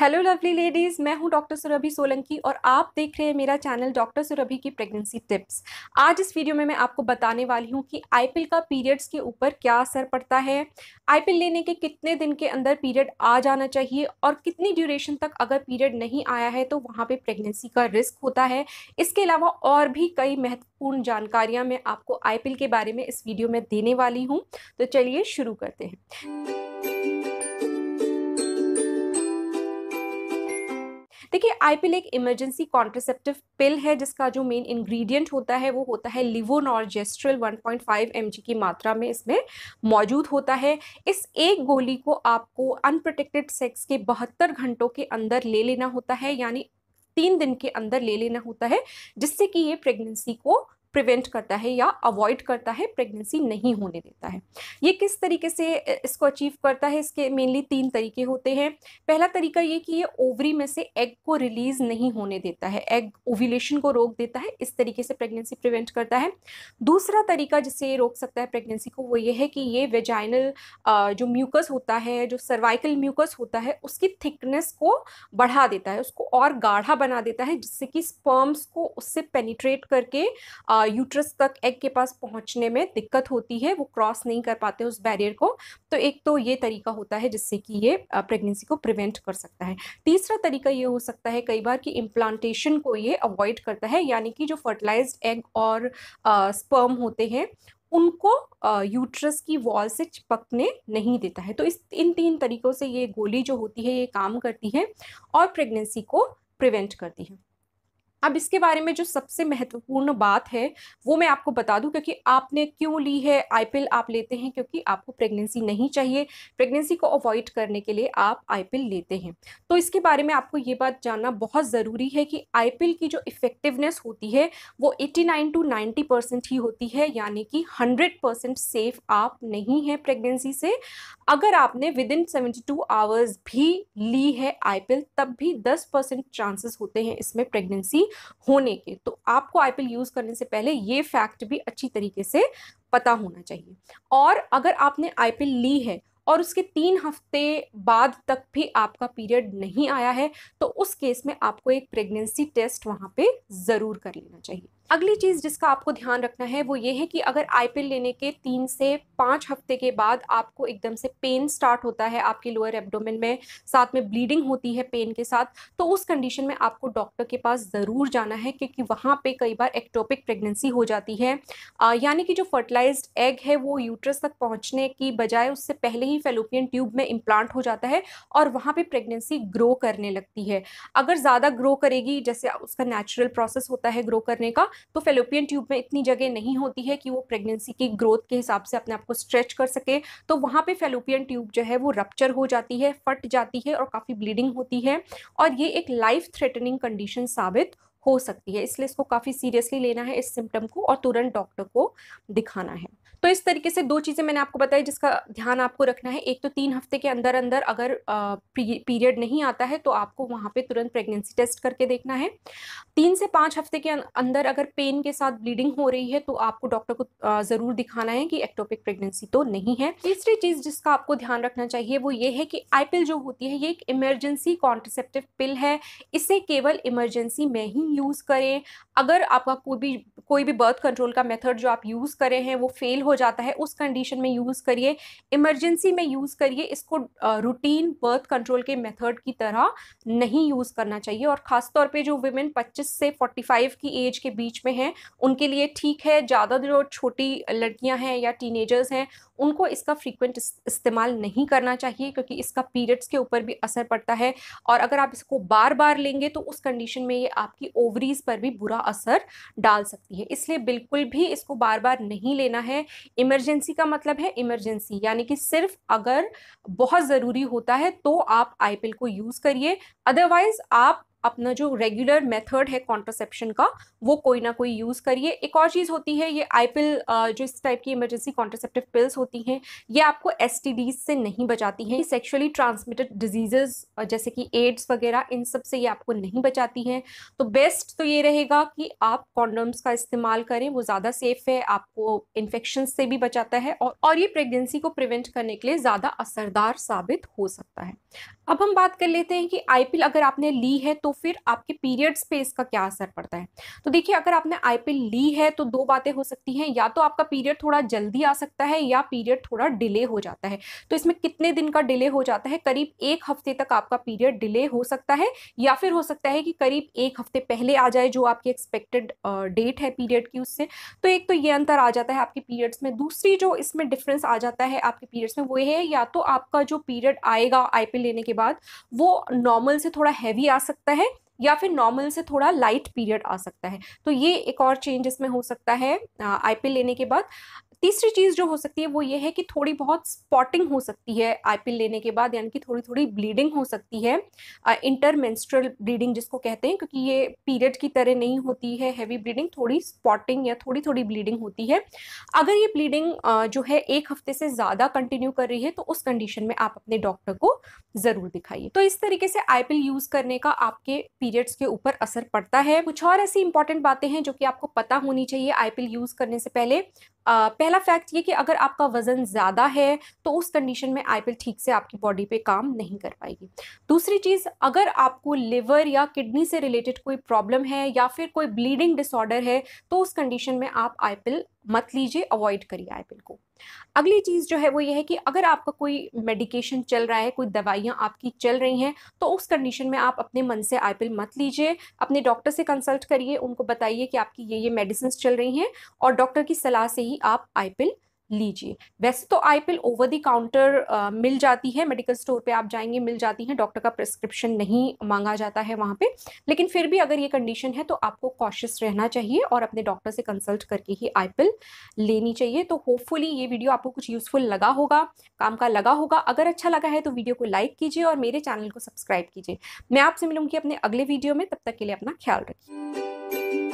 hello lovely ladies मैं हूं doctor Surabhi Solanki और आप देख रहे हैं मेरा चैनल डॉक्टर सुरभि की प्रेगनेंसी टिप्स आज इस वीडियो में मैं आपको बताने वाली हूं कि आईपिल का पीरियड्स के ऊपर क्या असर पड़ता है आईपिल लेने के कितने दिन के अंदर पीरियड आ जाना चाहिए और कितनी ड्यूरेशन तक अगर पीरियड नहीं आया है तो वहाँ पर प्रेगनेंसी का रिस्क होता है इसके अलावा और भी कई महत्वपूर्ण जानकारियाँ मैं आपको आई के बारे में इस वीडियो में देने वाली हूँ तो चलिए शुरू करते हैं देखिए आईपिल एक इमरजेंसी कॉन्ट्रसेप्टिव पिल है जिसका जो मेन इंग्रेडिएंट होता है वो होता है लिवोन और जेस्ट्रल 1.5 mg की मात्रा में इसमें मौजूद होता है इस एक गोली को आपको अनप्रोटेक्टेड सेक्स के बहत्तर घंटों के अंदर ले लेना होता है यानी तीन दिन के अंदर ले लेना होता है जिससे कि ये प्रेगनेंसी को प्रिवेंट करता है या अवॉइड करता है प्रेगनेंसी नहीं होने देता है ये किस तरीके से इसको अचीव करता है इसके मेनली तीन तरीके होते हैं पहला तरीका ये कि ये ओवरी में से एग को रिलीज नहीं होने देता है एग ओव्यूलेशन को रोक देता है इस तरीके से प्रेगनेंसी प्रिवेंट करता है दूसरा तरीका जिससे ये रोक सकता है प्रेगनेंसी को वो ये है कि ये वेजाइनल जो म्यूकस होता है जो सर्वाइकल म्यूकस होता है उसकी थिकनेस को बढ़ा देता है उसको और गाढ़ा बना देता है जिससे कि स्पर्म्स को उससे पेनिट्रेट करके यूट्रस तक एग के पास पहुंचने में दिक्कत होती है वो क्रॉस नहीं कर पाते उस बैरियर को तो एक तो ये तरीका होता है जिससे कि ये प्रेगनेंसी को प्रिवेंट कर सकता है तीसरा तरीका ये हो सकता है कई बार कि इम्प्लांटेशन को ये अवॉइड करता है यानी कि जो फर्टिलाइज एग और स्पर्म होते हैं उनको यूट्रस की वॉल से चिपकने नहीं देता है तो इस इन तीन तरीक़ों से ये गोली जो होती है ये काम करती है और प्रेगनेंसी को प्रिवेंट करती है अब इसके बारे में जो सबसे महत्वपूर्ण बात है वो मैं आपको बता दूं क्योंकि आपने क्यों ली है आईपिल आप लेते हैं क्योंकि आपको प्रेगनेंसी नहीं चाहिए प्रेगनेंसी को अवॉइड करने के लिए आप आईपिल लेते हैं तो इसके बारे में आपको ये बात जानना बहुत ज़रूरी है कि आईपिल की जो इफ़ेक्टिवनेस होती है वो एट्टी टू नाइन्टी परसेंट ही होती है यानी कि हंड्रेड परसेंट सेफ आप नहीं हैं प्रेगनेंसी से अगर आपने within seventy two hours भी ली है आई तब भी दस परसेंट चांसेस होते हैं इसमें प्रेगनेंसी नहीं होने के तो आपको आईपीएल यूज़ करने से पहले ये फैक्ट भी अच्छी तरीके से पता होना चाहिए और अगर आपने आईपीएल ली है और उसके तीन हफ्ते बाद तक भी आपका पीरियड नहीं आया है तो उस केस में आपको एक प्रेगनेंसी टेस्ट वहाँ पे ज़रूर कर लेना चाहिए अगली चीज़ जिसका आपको ध्यान रखना है वो ये है कि अगर आई लेने के तीन से पाँच हफ्ते के बाद आपको एकदम से पेन स्टार्ट होता है आपके लोअर एब्डोमेन में साथ में ब्लीडिंग होती है पेन के साथ तो उस कंडीशन में आपको डॉक्टर के पास ज़रूर जाना है क्योंकि वहाँ पे कई बार एक्टोपिक प्रेगनेंसी हो जाती है यानी कि जो फर्टिलाइज एग है वो यूट्रस तक पहुँचने की बजाय उससे पहले ही फेलोपियन ट्यूब में इम्प्लांट हो जाता है और वहाँ पर प्रेगनेंसी ग्रो करने लगती है अगर ज़्यादा ग्रो करेगी जैसे उसका नेचुरल प्रोसेस होता है ग्रो करने का तो फेलोपियन ट्यूब में इतनी जगह नहीं होती है कि वो प्रेगनेंसी की ग्रोथ के हिसाब से अपने आप को स्ट्रेच कर सके तो वहाँ पे फेलोपियन ट्यूब जो है वो रप्चर हो जाती है फट जाती है और काफ़ी ब्लीडिंग होती है और ये एक लाइफ थ्रेटनिंग कंडीशन साबित हो सकती है इसलिए इसको काफ़ी सीरियसली लेना है इस सिम्टम को और तुरंत डॉक्टर को दिखाना है तो इस तरीके से दो चीज़ें मैंने आपको बताई जिसका ध्यान आपको रखना है एक तो तीन हफ्ते के अंदर अंदर अगर पीरियड नहीं आता है तो आपको वहाँ पे तुरंत प्रेगनेंसी टेस्ट करके देखना है तीन से पाँच हफ्ते के अं, अंदर अगर पेन के साथ ब्लीडिंग हो रही है तो आपको डॉक्टर को ज़रूर दिखाना है कि एक्टोपिक प्रेगनेंसी तो नहीं है तीसरी चीज़ जिसका आपको ध्यान रखना चाहिए वो ये है कि आई जो होती है ये एक इमरजेंसी कॉन्ट्रसेप्टिव पिल है इसे केवल इमरजेंसी में ही यूज़ करें अगर आपका कोई भी कोई भी बर्थ कंट्रोल का मेथड जो आप यूज़ करें हैं वो फेल हो जाता है उस कंडीशन में यूज़ करिए इमरजेंसी में यूज़ करिए इसको रूटीन बर्थ कंट्रोल के मेथड की तरह नहीं यूज़ करना चाहिए और ख़ासतौर पर जो वुमेन पच्चीस से फोर्टी की एज के बीच में हैं उनके लिए ठीक है ज़्यादा जो छोटी लड़कियाँ हैं या टीनेजर्स हैं उनको इसका फ्रीक्वेंट इस्तेमाल नहीं करना चाहिए क्योंकि इसका पीरियड्स के ऊपर भी असर पड़ता है और अगर आप इसको बार बार लेंगे तो उस कंडीशन में ये आपकी ओवरीज पर भी बुरा असर डाल सकती है इसलिए बिल्कुल भी इसको बार बार नहीं लेना है इमरजेंसी का मतलब है इमरजेंसी यानी कि सिर्फ अगर बहुत ज़रूरी होता है तो आप आई को यूज़ करिए अदरवाइज़ आप अपना जो रेगुलर मेथड है कॉन्ट्रोसेप्शन का वो कोई ना कोई यूज़ करिए एक और चीज़ होती है ये आई पिल जो इस टाइप की इमरजेंसी कॉन्ट्रोसेप्टिव पिल्स होती हैं ये आपको एस से नहीं बचाती हैं सेक्शुअली ट्रांसमिटेड डिजीजेज जैसे कि एड्स वगैरह इन सब से ये आपको नहीं बचाती हैं तो बेस्ट तो ये रहेगा कि आप कॉन्डम्स का इस्तेमाल करें वो ज़्यादा सेफ है आपको इन्फेक्शन से भी बचाता है और, और ये प्रेगनेंसी को प्रिवेंट करने के लिए ज़्यादा असरदार साबित हो सकता है अब हम बात कर लेते हैं कि आई अगर आपने ली है तो फिर आपके पीरियड्स पे इसका क्या असर पड़ता है तो देखिए अगर आपने आई ली है तो दो बातें हो सकती हैं या तो आपका पीरियड थोड़ा जल्दी आ सकता है या पीरियड थोड़ा डिले हो जाता है तो इसमें कितने दिन का डिले हो जाता है करीब एक हफ्ते तक आपका पीरियड डिले हो सकता है या फिर हो सकता है कि करीब एक हफ्ते पहले आ जाए जो आपकी एक्सपेक्टेड डेट है पीरियड की उससे तो एक तो ये अंतर आ जाता है आपके पीरियड्स में दूसरी जो इसमें डिफरेंस आ जाता है आपके पीरियड्स में वो है या तो आपका जो पीरियड आएगा आई लेने के बाद वो नॉर्मल से थोड़ा हैवी आ सकता है या फिर नॉर्मल से थोड़ा लाइट पीरियड आ सकता है तो ये एक और चेंज इसमें हो सकता है आईपीएल लेने के बाद तीसरी चीज़ जो हो सकती है वो ये है कि थोड़ी बहुत स्पॉटिंग हो सकती है आई लेने के बाद यानी कि थोड़ी थोड़ी ब्लीडिंग हो सकती है इंटरमेंस्ट्रल ब्लीडिंग जिसको कहते हैं क्योंकि ये पीरियड की तरह नहीं होती है हैवी ब्लीडिंग थोड़ी स्पॉटिंग या थोड़ी थोड़ी ब्लीडिंग होती है अगर ये ब्लीडिंग जो है एक हफ्ते से ज़्यादा कंटिन्यू कर रही है तो उस कंडीशन में आप अपने डॉक्टर को ज़रूर दिखाइए तो इस तरीके से आई यूज़ करने का आपके पीरियड्स के ऊपर असर पड़ता है कुछ और ऐसी इंपॉर्टेंट बातें हैं जो कि आपको पता होनी चाहिए आई यूज़ करने से पहले आ, पहला फैक्ट ये कि अगर आपका वज़न ज़्यादा है तो उस कंडीशन में आई ठीक से आपकी बॉडी पे काम नहीं कर पाएगी दूसरी चीज़ अगर आपको लिवर या किडनी से रिलेटेड कोई प्रॉब्लम है या फिर कोई ब्लीडिंग डिसऑर्डर है तो उस कंडीशन में आप आई मत लीजिए अवॉइड करिए पिल को अगली चीज़ जो है वो ये है कि अगर आपका कोई मेडिकेशन चल रहा है कोई दवाइयाँ आपकी चल रही हैं तो उस कंडीशन में आप अपने मन से आईपिल मत लीजिए अपने डॉक्टर से कंसल्ट करिए उनको बताइए कि आपकी ये ये मेडिसिन चल रही हैं और डॉक्टर की सलाह से ही आप आईपिल लीजिए वैसे तो आईपिल ओवर दी काउंटर मिल जाती है मेडिकल स्टोर पे आप जाएंगे मिल जाती है डॉक्टर का प्रिस्क्रिप्शन नहीं मांगा जाता है वहाँ पे लेकिन फिर भी अगर ये कंडीशन है तो आपको कॉशियस रहना चाहिए और अपने डॉक्टर से कंसल्ट करके ही पिल लेनी चाहिए तो होपफुली ये वीडियो आपको कुछ यूज़फुल लगा होगा काम का लगा होगा अगर अच्छा लगा है तो वीडियो को लाइक कीजिए और मेरे चैनल को सब्सक्राइब कीजिए मैं आपसे मिलूंगी अपने अगले वीडियो में तब तक के लिए अपना ख्याल रखिए